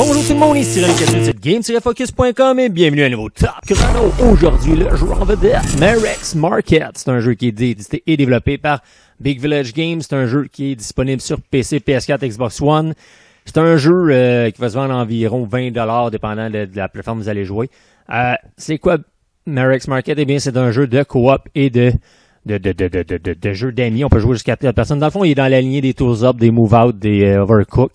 Bonjour tout le monde, ici René Cassidy de game et bienvenue à un nouveau Top Chrono. Aujourd'hui, le jeu en vedette, Marex Market. C'est un jeu qui est édité et développé par Big Village Games. C'est un jeu qui est disponible sur PC, PS4, Xbox One. C'est un jeu euh, qui va se vendre environ 20$ dépendant de, la plateforme que vous allez jouer. Euh, c'est quoi Marex Market? Eh bien, c'est un jeu de coop et de de, de, de, de, de, jeu d'amis. On peut jouer jusqu'à 4 personnes. Dans le fond, il est dans la lignée des tours Up, des Move Out, des euh, Overcook.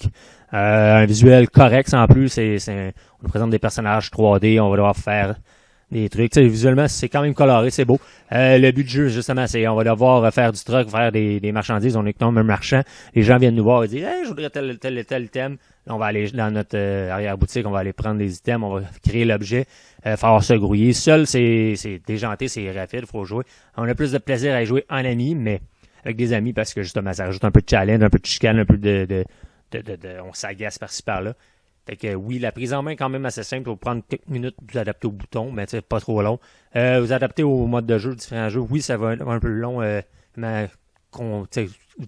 Euh, un visuel correct sans plus. C'est, c'est, on nous présente des personnages 3D, on va devoir faire des trucs. visuellement, c'est quand même coloré, c'est beau. Euh, le but du jeu, justement, c'est on va devoir faire du truc, faire des, marchandises. On est comme un marchand. Les gens viennent nous voir et disent je voudrais tel, tel, tel, item. on va aller dans notre euh, arrière-boutique, on va aller prendre des items, on va créer l'objet, euh, faire se grouiller. Seul, c'est, déjanté, c'est rapide, faut jouer. On a plus de plaisir à jouer en ami, mais avec des amis parce que justement, ça rajoute un peu de challenge, un peu de chicane, un peu de, de on s'agace par-ci par-là. Fait que oui, la prise en main est quand même assez simple. Il faut prendre quelques minutes pour adapter au bouton, mais c'est pas trop long. Euh, vous adaptez au mode de jeu, différents jeux. Oui, ça va être un peu long, euh, mais vous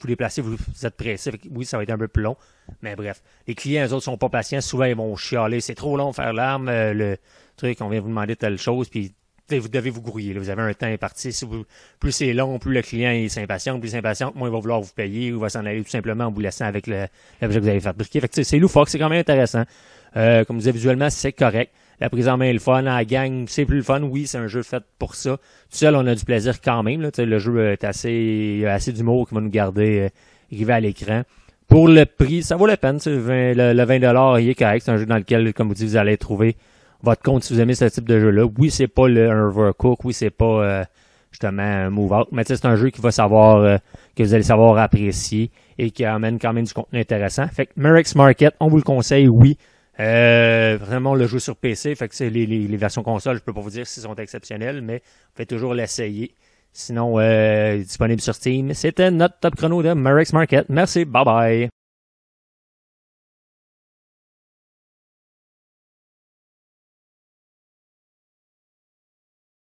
déplacez, vous, vous êtes pressé. oui, ça va être un peu plus long. Mais bref, les clients, eux autres, sont pas patients. Souvent, ils vont chialer. C'est trop long faire l'arme, euh, le truc, on vient vous demander telle chose, puis vous devez vous grouiller. Vous avez un temps imparti. plus c'est long, plus le client est impatient. plus il s'impatiente, moins il va vouloir vous payer ou va s'en aller tout simplement en vous laissant avec l'objet que vous avez fabriqué. c'est loufoque, c'est quand même intéressant. Euh, comme vous disais, visuellement, c'est correct. La prise en main est le fun. La gang, c'est plus le fun. Oui, c'est un jeu fait pour ça. Tout seul, on a du plaisir quand même. Le jeu est assez, assez d'humour qui va nous garder euh, à l'écran. Pour le prix, ça vaut la peine. le, le 20$, il est correct. C'est un jeu dans lequel, comme vous dites, vous allez trouver votre compte si vous aimez ce type de jeu-là. Oui, c'est pas le Overcook, oui, c'est pas euh, justement un move out, mais c'est un jeu qui va savoir euh, que vous allez savoir apprécier et qui amène quand même du contenu intéressant. Fait que Merrick's Market, on vous le conseille, oui. Euh, vraiment le jeu sur PC, fait que c'est les, versions consoles. je peux pas vous dire si sont exceptionnelles, mais vous pouvez toujours l'essayer. Sinon, disponible sur Steam. C'était notre top chrono de Merrick's Market. Merci, bye bye.